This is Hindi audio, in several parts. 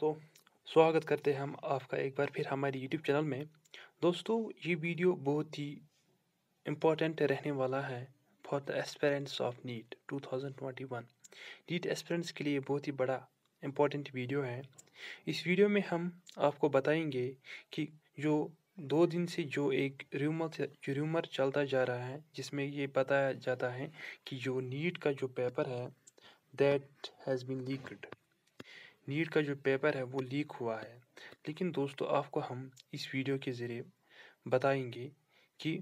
दोस्तों स्वागत करते हैं हम आपका एक बार फिर हमारे यूट्यूब चैनल में दोस्तों ये वीडियो बहुत ही इम्पोर्टेंट रहने वाला है for the aspirants of NEET 2021 NEET aspirants के लिए बहुत ही बड़ा इम्पोर्टेंट वीडियो है इस वीडियो में हम आपको बताएंगे कि जो दो दिन से जो एक र्यूमर जो र्यूमर चलता जा रहा है जिसमें ये बताया जाता है कि जो नीट का जो पेपर है that has been leaked NEET का जो पेपर है वो लीक हुआ है लेकिन दोस्तों आपको हम इस वीडियो के ज़रिए बताएंगे कि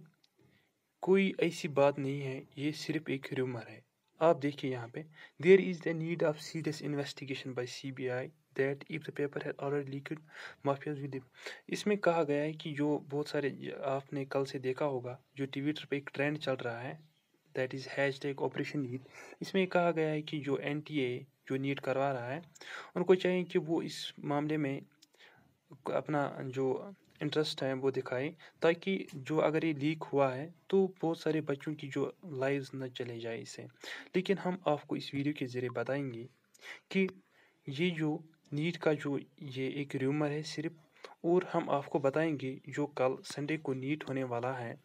कोई ऐसी बात नहीं है ये सिर्फ एक र्यूमर है आप देखिए यहाँ पे there is the need of serious investigation by CBI that if the paper है ऑलरेडी लीक्ड माफिया विद इसमें कहा गया है कि जो बहुत सारे आपने कल से देखा होगा जो ट्विटर पे एक ट्रेंड चल रहा है that is hashtag operation NEET इसमें कहा गया है कि जो एन टी ए जो नीट करवा रहा है उनको चाहिए कि वो इस मामले में अपना जो इंटरेस्ट है वो दिखाएँ ताकि जो अगर ये लीक हुआ है तो बहुत सारे बच्चों की जो लाइव्स न चले जाए इसे लेकिन हम आपको इस वीडियो के ज़रिए बताएंगे कि ये जो नीट का जो ये एक र्यूमर है सिर्फ और हम आपको बताएंगे जो कल संडे को नीट होने वाला है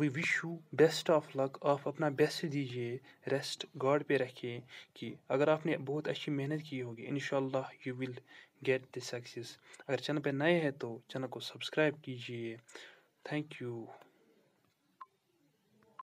we wish you best of luck आप अपना बेस्ट दीजिए रेस्ट गॉड पे रखिए कि अगर आपने बहुत अच्छी मेहनत की होगी इनशाला you will get the success अगर चैनल पर नए हैं तो चैनल को सब्सक्राइब कीजिए थैंक यू